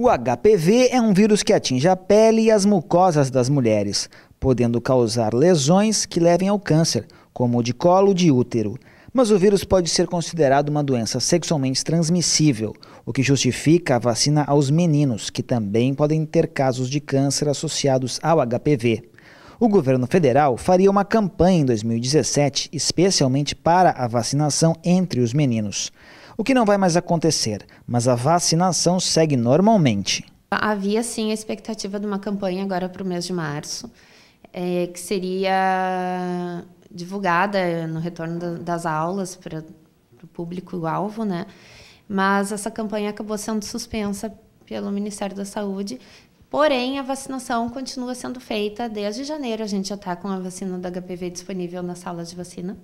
O HPV é um vírus que atinge a pele e as mucosas das mulheres, podendo causar lesões que levem ao câncer, como o de colo de útero. Mas o vírus pode ser considerado uma doença sexualmente transmissível, o que justifica a vacina aos meninos, que também podem ter casos de câncer associados ao HPV. O governo federal faria uma campanha em 2017, especialmente para a vacinação entre os meninos o que não vai mais acontecer, mas a vacinação segue normalmente. Havia sim a expectativa de uma campanha agora para o mês de março, é, que seria divulgada no retorno das aulas para o público-alvo, né? Mas essa campanha acabou sendo suspensa pelo Ministério da Saúde. Porém, a vacinação continua sendo feita desde janeiro. A gente já está com a vacina da HPV disponível nas salas de vacina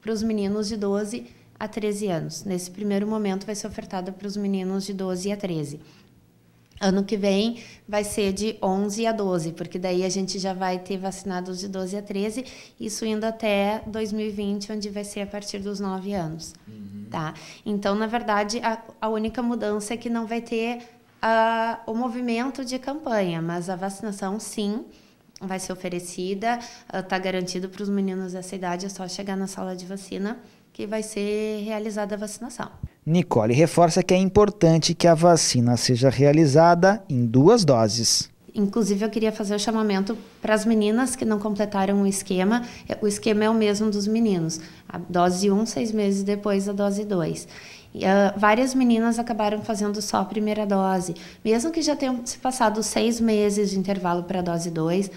para os meninos de 12 a 13 anos. Nesse primeiro momento, vai ser ofertada para os meninos de 12 a 13. Ano que vem vai ser de 11 a 12, porque daí a gente já vai ter vacinados de 12 a 13, isso indo até 2020, onde vai ser a partir dos 9 anos. Uhum. Tá? Então, na verdade, a, a, única mudança é que não vai ter uh, o movimento de campanha, mas a vacinação sim vai ser oferecida, está garantido para os meninos dessa idade, é só chegar na sala de vacina que vai ser realizada a vacinação. Nicole reforça que é importante que a vacina seja realizada em duas doses. Inclusive, eu queria fazer o chamamento para as meninas que não completaram o esquema. O esquema é o mesmo dos meninos. A dose 1, seis meses depois a dose 2. Uh, ah, várias meninas acabaram fazendo só a primeira dose. Mesmo que já tenham se passado seis meses de intervalo para a dose 2,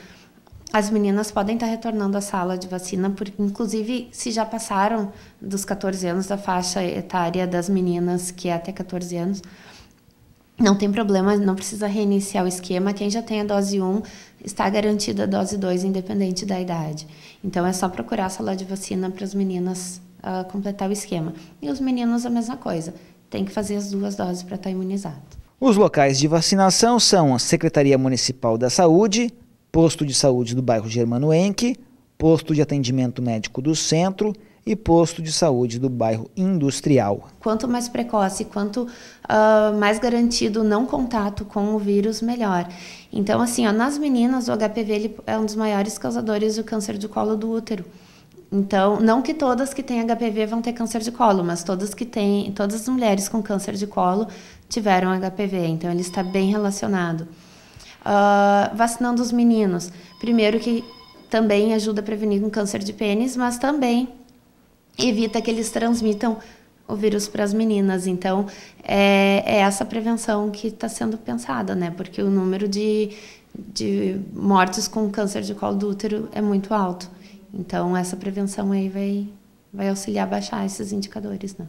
as meninas podem estar retornando à sala de vacina, porque inclusive se já passaram dos 14 anos da faixa etária das meninas, que é até 14 anos, não tem problema, não precisa reiniciar o esquema. Quem já tem a dose 1 está garantida a dose 2, independente da idade. Então é só procurar a sala de vacina para as meninas uh, completar o esquema. E os meninos a mesma coisa, tem que fazer as duas doses para estar imunizado. Os locais de vacinação são a Secretaria Municipal da Saúde, posto de saúde do bairro Germano Enck, posto de atendimento médico do centro e posto de saúde do bairro industrial. Quanto mais precoce, quanto uh, mais garantido não contato com o vírus, melhor. Então, assim, ó, nas meninas, o HPV ele é um dos maiores causadores do câncer de colo do útero. Então, não que todas que têm HPV vão ter câncer de colo, mas todas que têm, todas as mulheres com câncer de colo tiveram HPV. Então, ele está bem relacionado. Uh, vacinando os meninos. Primeiro que também ajuda a prevenir um câncer de pênis, mas também evita que eles transmitam o vírus para as meninas. Então, é, é essa prevenção que está sendo pensada, né? Porque o número de, de mortes com câncer de colo do útero é muito alto. Então, essa prevenção aí vai, vai auxiliar a baixar esses indicadores, né?